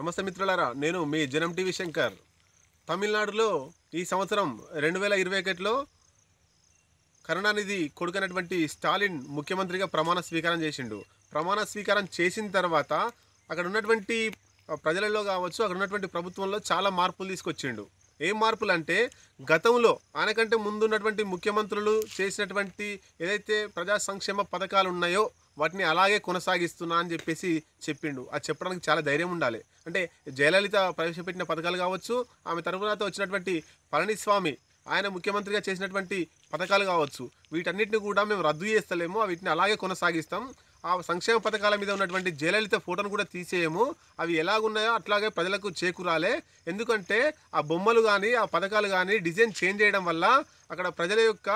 నమస్తే మిత్రులారా నేను మీ జనం టీవీ శంకర్ తమిళనాడులో ఈ సంవత్సరం రెండు వేల ఇరవై ఒకటిలో కరుణానిధి కొడుకునటువంటి స్టాలిన్ ముఖ్యమంత్రిగా ప్రమాణ స్వీకారం చేసిండు ప్రమాణ స్వీకారం చేసిన తర్వాత అక్కడ ఉన్నటువంటి ప్రజలలో కావచ్చు అక్కడ ఉన్నటువంటి ప్రభుత్వంలో చాలా మార్పులు తీసుకొచ్చిండు ఏ మార్పులు అంటే గతంలో ఆయనకంటే ముందు ఉన్నటువంటి ముఖ్యమంత్రులు చేసినటువంటి ఏదైతే ప్రజా సంక్షేమ పథకాలు ఉన్నాయో వాటిని అలాగే కొనసాగిస్తున్నా అని చెప్పేసి చెప్పిండు అది చెప్పడానికి చాలా ధైర్యం ఉండాలి అంటే జయలలిత ప్రవేశపెట్టిన పథకాలు కావచ్చు ఆమె తరఫునతో వచ్చినటువంటి పళనిస్వామి ఆయన ముఖ్యమంత్రిగా చేసినటువంటి పథకాలు కావచ్చు వీటన్నిటిని కూడా మేము రద్దు చేస్తలేము వీటిని అలాగే కొనసాగిస్తాం ఆ సంక్షేమ పథకాల మీద ఉన్నటువంటి జయలలిత ఫోటోను కూడా తీసేయము అవి ఎలాగున్నాయో అట్లాగే ప్రజలకు చేకూరాలే ఎందుకంటే ఆ బొమ్మలు కానీ ఆ పథకాలు కానీ డిజైన్ చేంజ్ చేయడం వల్ల అక్కడ ప్రజల యొక్క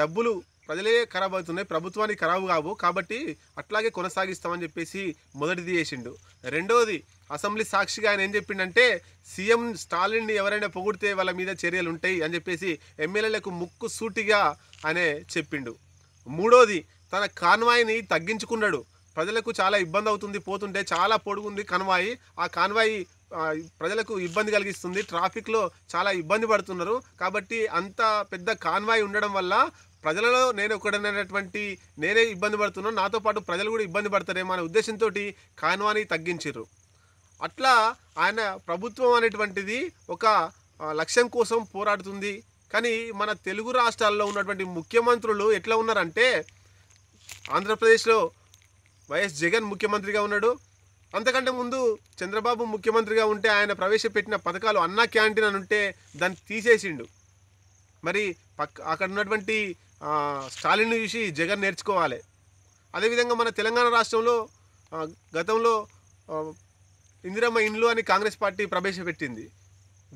డబ్బులు ప్రజలే ఖరాబ్ అవుతున్నాయి ప్రభుత్వానికి ఖరాబు కావు కాబట్టి అట్లాగే కొనసాగిస్తామని చెప్పేసి మొదటిది చేసిండు రెండోది అసెంబ్లీ సాక్షిగా ఆయన ఏం చెప్పిండంటే సీఎం స్టాలిన్ని ఎవరైనా పొగిడితే వాళ్ళ మీద చర్యలు ఉంటాయి అని చెప్పేసి ఎమ్మెల్యేలకు ముక్కు సూటిగా అనే చెప్పిండు మూడోది తన కాన్వాయిని తగ్గించుకున్నాడు ప్రజలకు చాలా ఇబ్బంది అవుతుంది పోతుంటే చాలా పొడుగుంది కాన్వాయి ఆ కాన్వాయి ప్రజలకు ఇబ్బంది కలిగిస్తుంది ట్రాఫిక్లో చాలా ఇబ్బంది పడుతున్నారు కాబట్టి అంత పెద్ద కాన్వాయి ఉండడం వల్ల ప్రజలలో నేను ఒకడనేటువంటి నేనే ఇబ్బంది పడుతున్నాను నాతో పాటు ప్రజలు కూడా ఇబ్బంది పడతారేమో అనే ఉద్దేశంతో కాన్వాని తగ్గించారు అట్లా ఆయన ప్రభుత్వం అనేటువంటిది ఒక లక్ష్యం కోసం పోరాడుతుంది కానీ మన తెలుగు రాష్ట్రాల్లో ఉన్నటువంటి ముఖ్యమంత్రులు ఎట్లా ఉన్నారంటే ఆంధ్రప్రదేశ్లో వైఎస్ జగన్ ముఖ్యమంత్రిగా ఉన్నాడు అంతకంటే ముందు చంద్రబాబు ముఖ్యమంత్రిగా ఉంటే ఆయన ప్రవేశపెట్టిన పథకాలు అన్నా క్యాంటీన్ అని ఉంటే దాన్ని తీసేసిండు మరి పక్క అక్కడ ఉన్నటువంటి స్టాలిన్ చూసి జగన్ నేర్చుకోవాలి అదేవిధంగా మన తెలంగాణ రాష్ట్రంలో గతంలో ఇందిరమ్మ ఇండ్లు అని కాంగ్రెస్ పార్టీ ప్రవేశపెట్టింది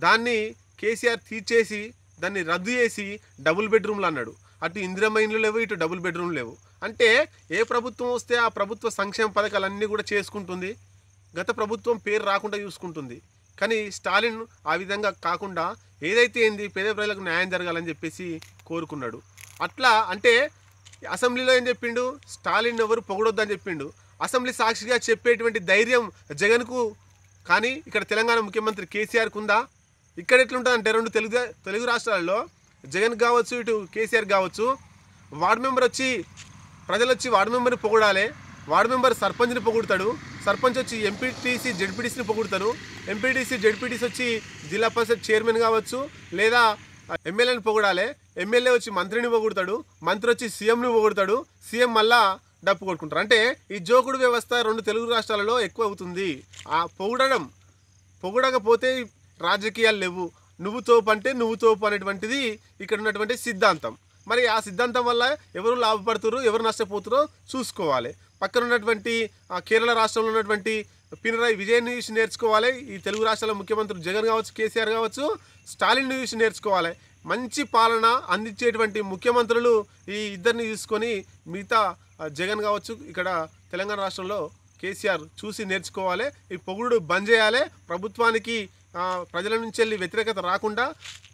దాన్ని కేసీఆర్ తీర్చేసి దాన్ని రద్దు చేసి డబుల్ బెడ్రూమ్లు అన్నాడు అటు ఇందిరమ్మ ఇండ్లు లేవు ఇటు డబుల్ బెడ్రూమ్ లేవు అంటే ఏ ప్రభుత్వం వస్తే ఆ ప్రభుత్వ సంక్షేమ పథకాలన్నీ కూడా చేసుకుంటుంది గత ప్రభుత్వం పేరు రాకుండా చూసుకుంటుంది కానీ స్టాలిన్ ఆ విధంగా కాకుండా ఏదైతే ఏంది పేద ప్రజలకు న్యాయం జరగాలని చెప్పేసి కోరుకున్నాడు అట్లా అంటే అసెంబ్లీలో ఏం చెప్పిండు స్టాలిన్ ఎవరు పొగడొద్దని చెప్పిండు అసెంబ్లీ సాక్షిగా చెప్పేటువంటి ధైర్యం జగన్కు కానీ ఇక్కడ తెలంగాణ ముఖ్యమంత్రి కేసీఆర్కు ఉందా ఇక్కడ ఎట్లుంటుందంటే రెండు తెలుగు తెలుగు రాష్ట్రాల్లో జగన్ కావచ్చు ఇటు కేసీఆర్ కావచ్చు వార్డు మెంబర్ వచ్చి ప్రజలు వచ్చి వార్డు మెంబర్ని పొగడాలి వార్డు మెంబర్ సర్పంచ్ని పొగుడతాడు సర్పంచ్ వచ్చి ఎంపీటీసీ జడ్పీటీసీని పొగుడతారు ఎంపీటీసీ జడ్పీటీసీ వచ్చి జిల్లా పరిషత్ చైర్మన్ కావచ్చు లేదా ఎమ్మెల్యేని పొగడాలి ఎమ్మెల్యే వచ్చి మంత్రిని పొగుడతాడు మంత్రి వచ్చి సీఎంని పొగుడతాడు సీఎం మళ్ళా డప్పు కొట్టుకుంటారు అంటే ఈ జోకుడు వ్యవస్థ రెండు తెలుగు రాష్ట్రాలలో ఎక్కువ అవుతుంది ఆ పొగడడం పొగడకపోతే రాజకీయాలు లేవు నువ్వు తోపు అంటే నువ్వు తోపు అనేటువంటిది ఇక్కడ ఉన్నటువంటి సిద్ధాంతం మరి ఆ సిద్ధాంతం వల్ల ఎవరు లాభపడుతురు ఎవరు నష్టపోతురో చూసుకోవాలి పక్కన ఉన్నటువంటి కేరళ రాష్ట్రంలో ఉన్నటువంటి పినరాయి విజయ్ న్యూస్ నేర్చుకోవాలి ఈ తెలుగు రాష్ట్రాల ముఖ్యమంత్రులు జగన్ కావచ్చు కేసీఆర్ కావచ్చు స్టాలిన్ న్యూస్ నేర్చుకోవాలి మంచి పాలన అందించేటువంటి ముఖ్యమంత్రులు ఈ ఇద్దరిని తీసుకొని మిగతా జగన్ కావచ్చు ఇక్కడ తెలంగాణ రాష్ట్రంలో కేసీఆర్ చూసి నేర్చుకోవాలి ఈ పొగుడు బంద్ చేయాలి ప్రభుత్వానికి ప్రజల నుంచి వెళ్ళి వ్యతిరేకత రాకుండా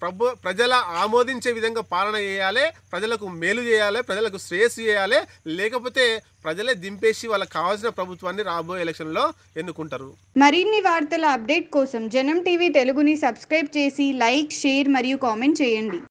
ప్రభు ప్రజల ఆమోదించే విధంగా పాలన చేయాలి ప్రజలకు మేలు చేయాలి ప్రజలకు శ్రేయస్సు చేయాలి లేకపోతే ప్రజలే దింపేసి వాళ్ళకి కావాల్సిన ప్రభుత్వాన్ని రాబోయే ఎలక్షన్లో ఎన్నుకుంటారు మరిన్ని వార్తల అప్డేట్ కోసం జనం టీవీ తెలుగుని సబ్స్క్రైబ్ చేసి లైక్ షేర్ మరియు కామెంట్ చేయండి